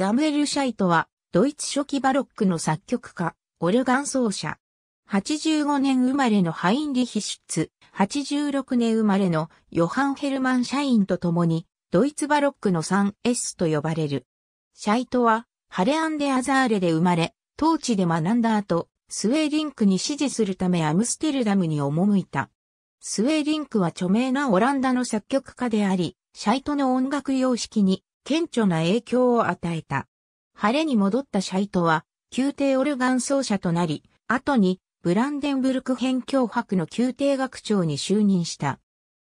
ザムエル・シャイトは、ドイツ初期バロックの作曲家、オルガン奏者。85年生まれのハインリヒ・シュッツ、86年生まれのヨハン・ヘルマン・シャインと共に、ドイツバロックの 3S と呼ばれる。シャイトは、ハレアンデ・アザーレで生まれ、当地で学んだ後、スウェーリンクに支持するためアムステルダムに赴いた。スウェーリンクは著名なオランダの作曲家であり、シャイトの音楽様式に顕著な影響を与えた。晴れに戻ったシャイトは、宮廷オルガン奏者となり、後にブランデンブルク編教博の宮廷学長に就任した。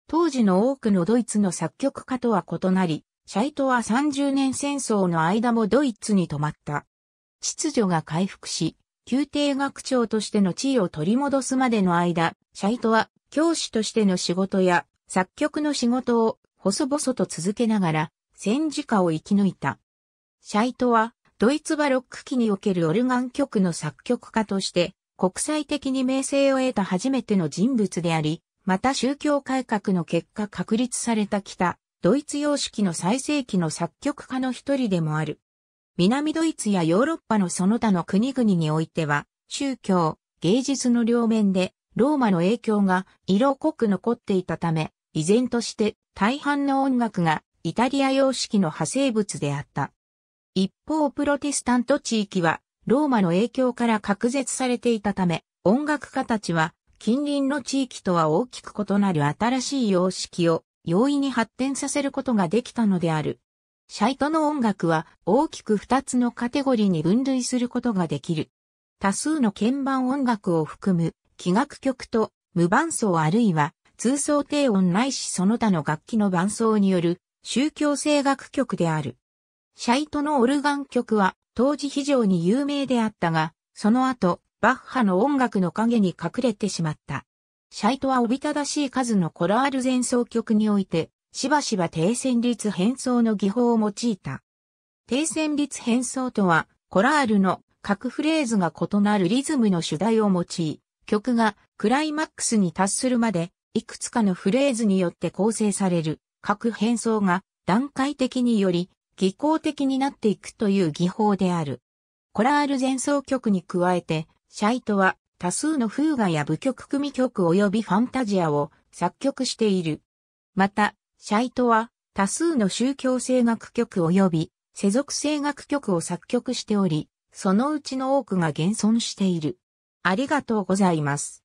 当時の多くのドイツの作曲家とは異なり、シャイトは30年戦争の間もドイツに泊まった。秩序が回復し、宮廷学長としての地位を取り戻すまでの間、シャイトは教師としての仕事や作曲の仕事を細々と続けながら、戦時下を生き抜いた。シャイトは、ドイツバロック期におけるオルガン曲の作曲家として、国際的に名声を得た初めての人物であり、また宗教改革の結果確立された北、ドイツ様式の最盛期の作曲家の一人でもある。南ドイツやヨーロッパのその他の国々においては、宗教、芸術の両面で、ローマの影響が色濃く残っていたため、依然として大半の音楽がイタリア様式の派生物であった。一方プロテスタント地域はローマの影響から隔絶されていたため、音楽家たちは近隣の地域とは大きく異なる新しい様式を容易に発展させることができたのである。シャイトの音楽は大きく2つのカテゴリーに分類することができる。多数の鍵盤音楽を含む器楽曲と無伴奏あるいは通奏低音ないしその他の楽器の伴奏による宗教声楽曲である。シャイトのオルガン曲は当時非常に有名であったが、その後、バッハの音楽の影に隠れてしまった。シャイトはおびただしい数のコラール前奏曲において、しばしば低旋律変奏の技法を用いた。低旋律変奏とは、コラールの各フレーズが異なるリズムの主題を用い、曲がクライマックスに達するまで、いくつかのフレーズによって構成される。各変装が段階的により技巧的になっていくという技法である。コラール前奏曲に加えて、シャイトは多数のフーガや舞曲組曲及びファンタジアを作曲している。また、シャイトは多数の宗教声楽曲及び世俗声楽曲を作曲しており、そのうちの多くが現存している。ありがとうございます。